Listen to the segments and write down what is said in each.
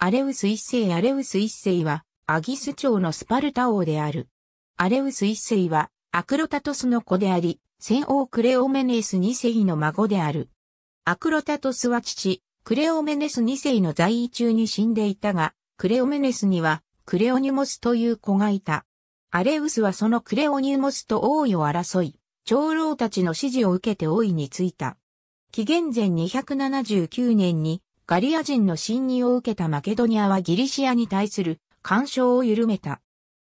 アレウス一世アレウス一世は、アギス朝のスパルタ王である。アレウス一世は、アクロタトスの子であり、戦王クレオメネス二世の孫である。アクロタトスは父、クレオメネス二世の在位中に死んでいたが、クレオメネスには、クレオニモスという子がいた。アレウスはそのクレオニモスと王位を争い、長老たちの指示を受けて王位についた。紀元前279年にガリア人の侵入を受けたマケドニアはギリシアに対する干渉を緩めた。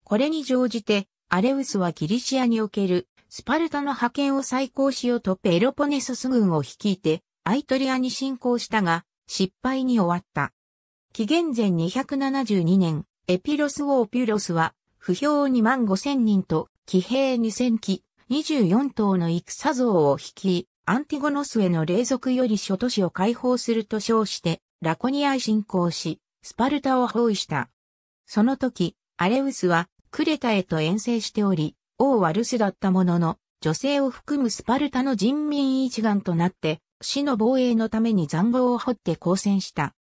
これに乗じて、アレウスはギリシアにおけるスパルタの派遣を再考しようとペロポネソス軍を率いて、アイトリアに侵攻したが、失敗に終わった。紀元前272年、エピロス・オーピュロスは、不評2万5千人と、騎兵2千機、24頭の戦像を率い、アンティゴノスへの隷属より諸都市を解放すると称して、ラコニアへ侵攻し、スパルタを包囲した。その時、アレウスはクレタへと遠征しており、王は留守だったものの、女性を含むスパルタの人民一丸となって、死の防衛のために残壕を掘って抗戦した。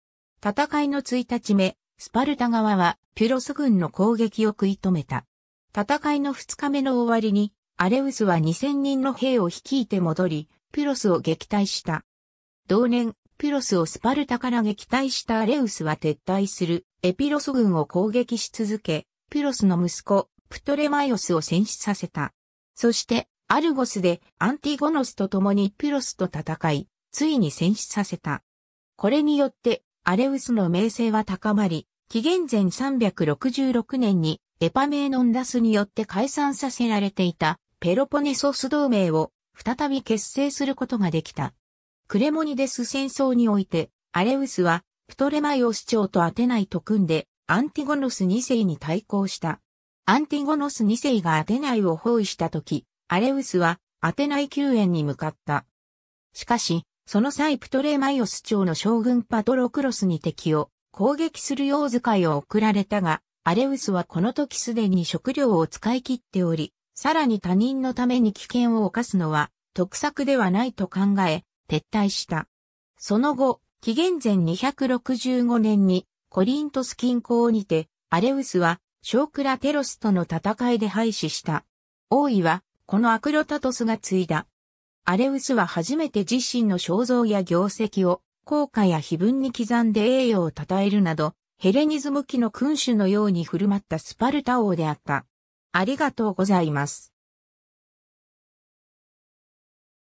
戦いの1日目、スパルタ側はピュロス軍の攻撃を食い止めた。戦いの2日目の終わりに、アレウスは2000人の兵を率いて戻り、ピロスを撃退した。同年、ピロスをスパルタから撃退したアレウスは撤退するエピロス軍を攻撃し続け、ピロスの息子、プトレマイオスを戦死させた。そして、アルゴスでアンティゴノスと共にピロスと戦い、ついに戦死させた。これによって、アレウスの名声は高まり、紀元前366年にエパメーノンダスによって解散させられていたペロポネソス同盟を再び結成することができた。クレモニデス戦争において、アレウスは、プトレマイオス長とアテナイと組んで、アンティゴノス2世に対抗した。アンティゴノス2世がアテナイを包囲したとき、アレウスはアテナイ救援に向かった。しかし、その際プトレマイオス朝の将軍パトロクロスに敵を攻撃する用遣いを送られたが、アレウスはこの時すでに食料を使い切っており、さらに他人のために危険を犯すのは得策ではないと考え、撤退した。その後、紀元前265年にコリントス近郊にて、アレウスはショークラテロスとの戦いで廃止した。王位はこのアクロタトスが継いだ。アレウスは初めて自身の肖像や業績を効果や碑文に刻んで栄誉を称えるなど、ヘレニズム期の君主のように振る舞ったスパルタ王であった。ありがとうございます。